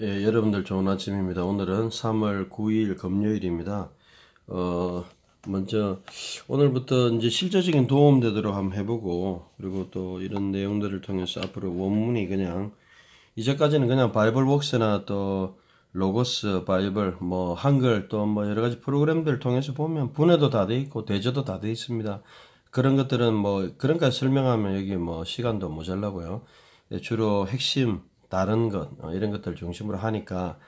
예, 여러분들 좋은 아침입니다. 오늘은 3월 9일 금요일입니다. 어, 먼저 오늘부터 이제 실제적인 도움 되도록 한번 해보고 그리고 또 이런 내용들을 통해서 앞으로 원문이 그냥 이제까지는 그냥 바이블 웍스나 또 로고스, 바이블, 뭐 한글 또 뭐 여러 가지 프로그램들 을 통해서 보면 분해도 다 돼 있고 대조도 다 돼 있습니다. 그런 것들은 뭐 그런 거 설명하면 여기 뭐 시간도 모자라고요. 예, 주로 핵심 다른 것 어, 이런 것들 중심으로 하니까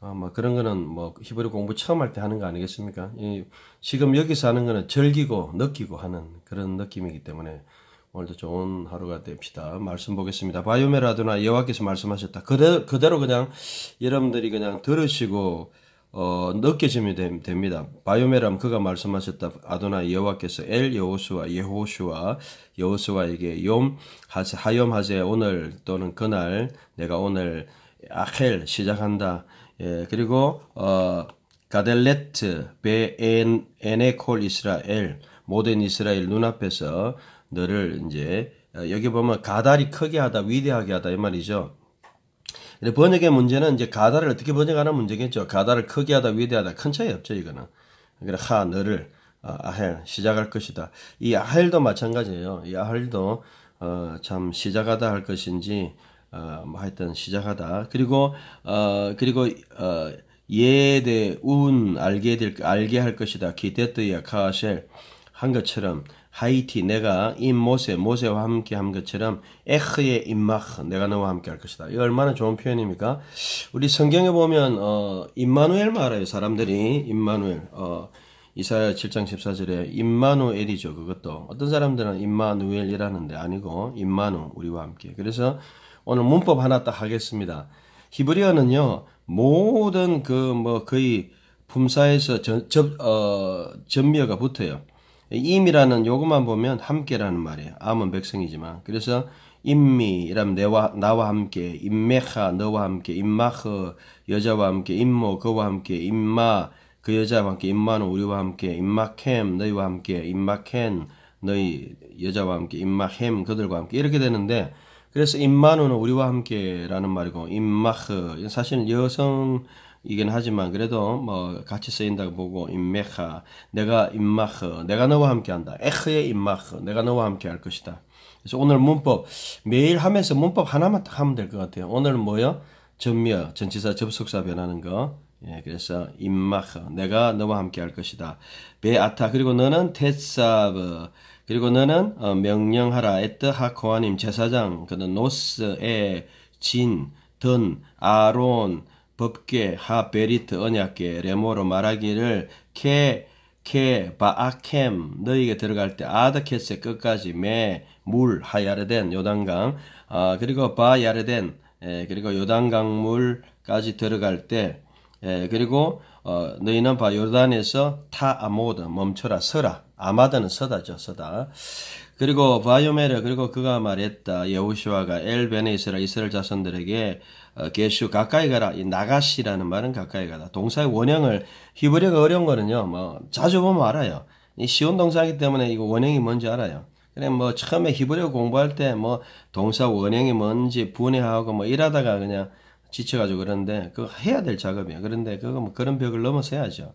아뭐 어, 그런 거는 뭐 히브리 공부 처음 할 때 하는 거 아니겠습니까? 이 지금 여기서 하는 거는 즐기고 느끼고 하는 그런 느낌이기 때문에 오늘도 좋은 하루가 됩시다. 말씀 보겠습니다. 바이오메라드나 여호와께서 말씀하셨다. 그대, 그대로 그냥 여러분들이 그냥 들으시고 어, 느껴지면 되, 됩니다. 바요메람 그가 말씀하셨다 아도나 여호와께서 엘 여호수와 예호수와 여호수와에게 용하세하염하세 오늘 또는 그날 내가 오늘 아헬 시작한다. 예, 그리고 어, 가델레트 베엔 에네콜 이스라엘 모든 이스라엘 눈앞에서 너를 이제 어, 여기 보면 가달이 크게 하다 위대하게 하다 이 말이죠. 번역의 문제는 이제 가다를 어떻게 번역하는 문제겠죠. 가다를 크게 하다 위대하다 큰 차이 없죠 이거는. 그래 하 너를 어, 아헬 시작할 것이다. 이 아헬도 마찬가지예요. 이 아헬도 어, 참 시작하다 할 것인지 어, 뭐 하여튼 시작하다. 그리고 어, 그리고 어, 예대 운 알게 될 알게 할 것이다. 기대뜨야 카셀 한 것처럼 하이티 내가 이 모세 모세와 함께 한 것처럼 에흐의 임마흐 내가 너와 함께 할 것이다. 이 얼마나 좋은 표현입니까? 우리 성경에 보면 어 임마누엘 말아요 사람들이 임마누엘 어 이사야 7장 14절에 임마누엘이죠. 그것도 어떤 사람들은 임마누엘이라는데 아니고 임마누 우리와 함께. 그래서 오늘 문법 하나 딱 하겠습니다. 히브리어는요. 모든 그 뭐 거의 품사에서 접, 어, 전미어가 붙어요. 임이라는 요것만 보면 함께라는 말이에요. 암은 백성이지만 그래서 임미라면 내와 나와 함께 임메하 너와 함께 임마허 여자와 함께 임모 그와 함께 임마 그 여자와 함께 임마는 우리와 함께 임마캠 너희와 함께 임마켄 너희 여자와 함께 임마햄 그들과 함께 이렇게 되는데 그래서 임마누는 우리와 함께라는 말이고 임마흐 사실 여성 이긴 하지만 그래도 뭐 같이 쓰인다고 보고 임메하 내가 임마흐 내가 너와 함께한다 에흐의 임마흐 내가 너와 함께할 것이다 그래서 오늘 문법 매일 하면서 문법 하나만 딱 하면 될 것 같아요 오늘은 뭐요 전미어 전치사 접속사 변하는 거 예, 그래서 임마흐 내가 너와 함께할 것이다 베아타 그리고 너는 테사브 그리고 너는 어, 명령하라 에뜨 하코아님 제사장 그는 노스에 진든 아론 법계, 하, 베리트, 언약계, 레모로 말하기를 케, 케, 바아켐 너희에게 들어갈 때 아다케스 의 끝까지 매, 물, 하야르덴, 요단강 어, 그리고 바야르덴 에, 예, 그리고 요단강 물까지 들어갈 때 에, 예, 그리고 어, 너희는 바 요단에서 타 아모드 멈춰라 서라 아마다는 서다죠 서다 그리고 바요메르 그리고 그가 말했다 여우시와가 엘베네이스라 이스라엘 자손들에게 계슈 어, 가까이 가라. 이 나가시라는 말은 가까이 가다. 동사의 원형을 히브리어가 어려운 거는요. 뭐 자주 보면 알아요. 이 쉬운 동사이기 때문에 이거 원형이 뭔지 알아요. 그래 뭐 처음에 히브리어 공부할 때 뭐 동사 원형이 뭔지 분해하고 뭐일하다가 그냥 지쳐가지고 그런데 그거 해야 될 작업이에요. 그런데 그거 뭐 그런 벽을 넘어서야죠.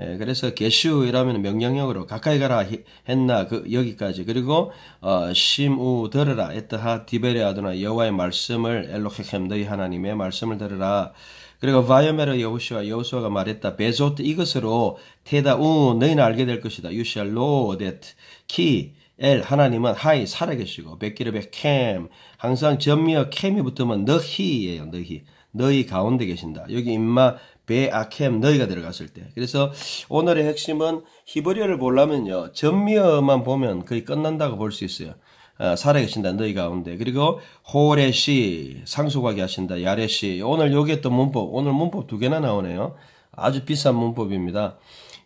예, 그래서 게슈이라면 명령형으로 가까이 가라 했나 그 여기까지 그리고 어, 심우 들으라 에트하 디베레아드나 여호와의 말씀을 엘로케켐 너희 하나님의 말씀을 들으라 그리고 바이오메르 여호수아 여호수아가 말했다 베조트 이것으로 테다우 너희는 알게 될 것이다 유샬로 시 데트 키 엘 하나님은 하이 살아계시고 백기르베 캠 항상 전미어 캠이 붙으면 너희예요 너희 너희 가운데 계신다 여기 임마 베아켐 너희가 들어갔을 때. 그래서 오늘의 핵심은 히브리어를 보려면요. 전미어만 보면 거의 끝난다고 볼 수 있어요. 어, 살아계신다 너희 가운데 그리고 호레시 상속하게 하신다 야레시 오늘 요게 또 문법 오늘 문법 두 개나 나오네요 아주 비싼 문법입니다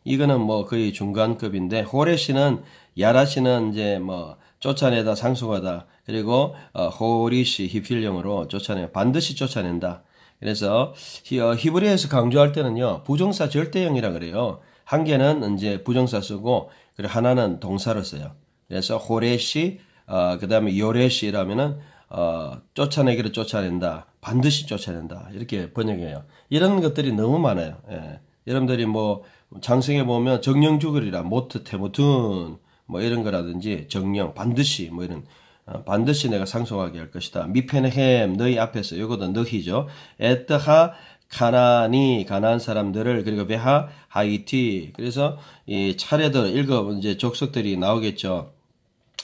이거는 뭐 거의 중간급인데 호레시는 야라시는 이제 뭐 쫓아내다 상속하다 그리고 어, 호리시 히필령으로 쫓아내 반드시 쫓아낸다 그래서 어, 히브리에서 강조할 때는요 부정사 절대형이라 그래요. 한 개는 이제 부정사 쓰고 그리고 하나는 동사로 써요. 그래서 호레시 어, 그다음에 요레시라면은 어, 쫓아내기를 쫓아낸다. 반드시 쫓아낸다. 이렇게 번역해요. 이런 것들이 너무 많아요. 예. 여러분들이 뭐 장성에 보면 정령 죽으리라 모트 테모툰 뭐 이런 거라든지 정령 반드시 뭐 이런 어, 반드시 내가 상속하게 할 것이다. 미페네헴 너희 앞에서 이거는 너희죠. 에트하 가나니 가나안 사람들을 그리고 베하 하이티 그래서 이 차례대로 읽어 이제 족속들이 나오겠죠.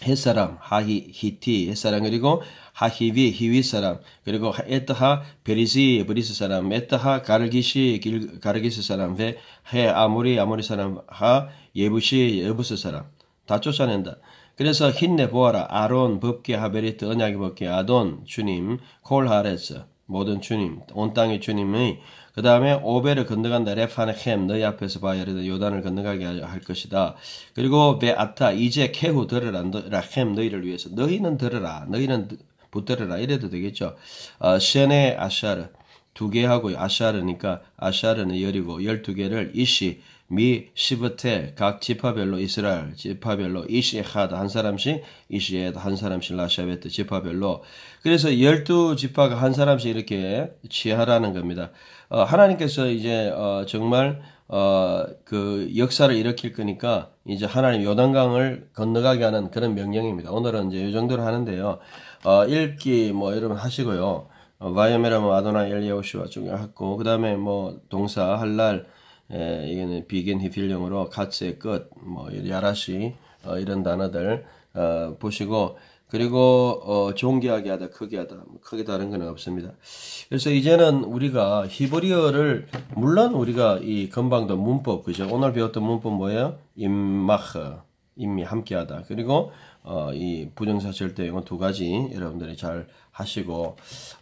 햇사람 하히 히티 햇사람 그리고 하히비 히위 사람 그리고 에타하 베리지 브리스 사람 에타하 가르기시 길, 가르기스 사람 베헤 아모리 아모리 사람 하 예부시 예부스 사람 다 쫓아낸다. 그래서 흰내보아라 아론, 법계, 하베리트, 언약의 법계, 아돈, 주님, 콜하레스, 모든 주님, 온 땅의 주님의 그 다음에 오베를 건너간다. 레파네햄 너희 앞에서 바야르다 요단을 건너가게 할 것이다. 그리고 베아타 이제 케후 들으라 라햄 너희를 위해서 너희는 들으라 너희는 붙들으라 이래도 되겠죠. 어, 네 아샤르 두 개 하고 아샤르니까 아샤르는 열이고 열두 개를 이시 미 시브테 각 지파별로 이스라엘 지파별로 이시에하드 한 사람씩 이시에드 한 사람씩 라샤베트 지파별로 그래서 열두 지파가 한 사람씩 이렇게 취하라는 겁니다. 어, 하나님께서 이제 어, 정말 어, 그 역사를 일으킬 거니까 이제 하나님 요단강을 건너가게 하는 그런 명령입니다. 오늘은 이제 이 정도로 하는데요. 어, 읽기 뭐 여러분 하시고요. 어, 바이오메라면 아도나 엘리오시와 중요하고 그 다음에 뭐 동사 할날 에, 이거는 비긴 히필령으로 가치의 끝, 뭐 야라시 어, 이런 단어들 어, 보시고 그리고 어, 존귀하게 하다, 크게 하다, 뭐, 크게 다른 건 없습니다. 그래서 이제는 우리가 히브리어를 물론 우리가 이금방도 문법 그죠? 오늘 배웠던 문법 뭐예요? 임마흐, 임미 함께하다. 그리고 어, 이 부정사 절대 이건 두 가지 여러분들이 잘 하시고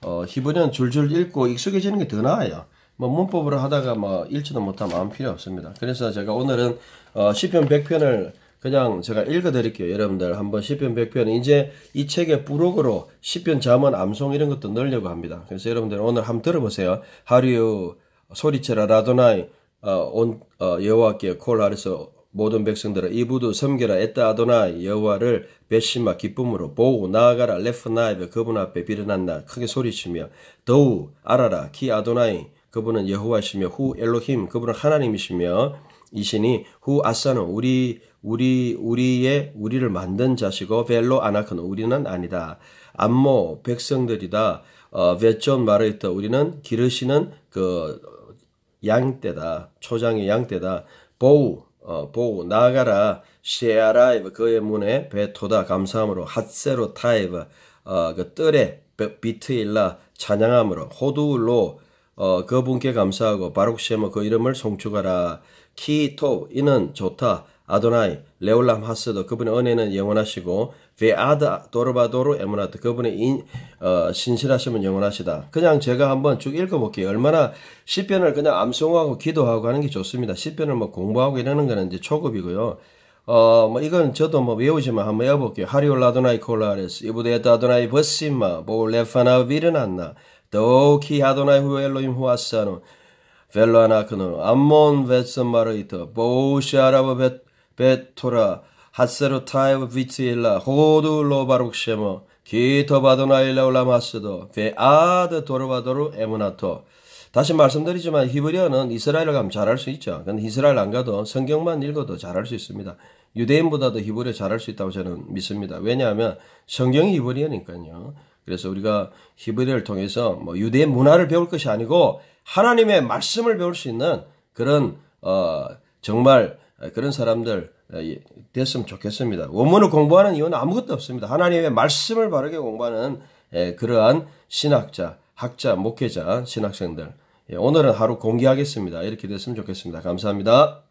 어, 히브리는 줄줄 읽고 익숙해지는 게 더 나아요. 뭐 문법으로 하다가 뭐 읽지도 못하면 아무 필요 없습니다. 그래서 제가 오늘은 어, 시편 100편을 그냥 제가 읽어드릴게요. 여러분들 한번 시편 100편 이제 이 책의 부록으로 시편 자문 암송 이런 것도 넣으려고 합니다. 그래서 여러분들 오늘 한번 들어보세요. 하루유 소리쳐라 라도나이 어, 온 어, 여호와께 콜하리서 모든 백성들아 이부도 섬겨라 에따 아도나이 여호와를 배심마 기쁨으로 보고 나아가라 레프나이브 그분 앞에 비련난다 크게 소리치며 더우 알아라 키 아도나이 그분은 여호와시며 후 엘로힘 그분은 하나님이시며 이신이 후 아싸는 우리 우리 우리의 우리를 만든 자시고 벨로 아나크는 우리는 아니다 암모 백성들이다 어, vet존 마르 우리는 기르시는 그 양떼다 초장의 양떼다 보우 어, 보우 나가라 셰아라이브 그의 문에 베토다 감사함으로 핫세로 타이브 어, 그 뜰에 비트일라 찬양함으로 호두로 어, 그분께 감사하고 바룩쉐모 그 이름을 송축하라. 키토 이는 좋다. 아도나이 레올람 하스도 그분의 은혜는 영원하시고 베아다 도르바도르 에무나트 그분의 인, 어, 신실하시면 영원하시다. 그냥 제가 한번 쭉 읽어볼게요. 얼마나 시편을 그냥 암송하고 기도하고 하는 게 좋습니다. 시편을 뭐 공부하고 이러는 거는 이제 초급이고요. 어, 뭐, 이건 저도 뭐 외우지만 한번 해볼게요. 하리올라도나이 콜라레스, 이브데다도나이 버시마, 보레파나 비르난나, 더욱이 아도나이 후엘로임 후아사노 벨라나크노 암몬 벳스마르이터 보시아라바 베토라 하세르타이브 비치일라 호두 로바룩셰모 기터바도나일라 올라마스도 베아드 도르바도르 에무나토 다시 말씀드리지만 히브리어는 이스라엘을 가면 잘할 수 있죠. 근데 이스라엘 안 가도 성경만 읽어도 잘할 수 있습니다. 유대인보다도 히브리어 잘할 수 있다고 저는 믿습니다. 왜냐하면 성경이 히브리어니까요. 그래서 우리가 히브리를 어 통해서 뭐유대 문화를 배울 것이 아니고 하나님의 말씀을 배울 수 있는 그런 어 정말 그런 사람들 어, 됐으면 좋겠습니다. 원문을 공부하는 이유는 아무것도 없습니다. 하나님의 말씀을 바르게 공부하는 예, 그러한 신학자, 학자, 목회자, 신학생들 예, 오늘은 하루 공개하겠습니다. 이렇게 됐으면 좋겠습니다. 감사합니다.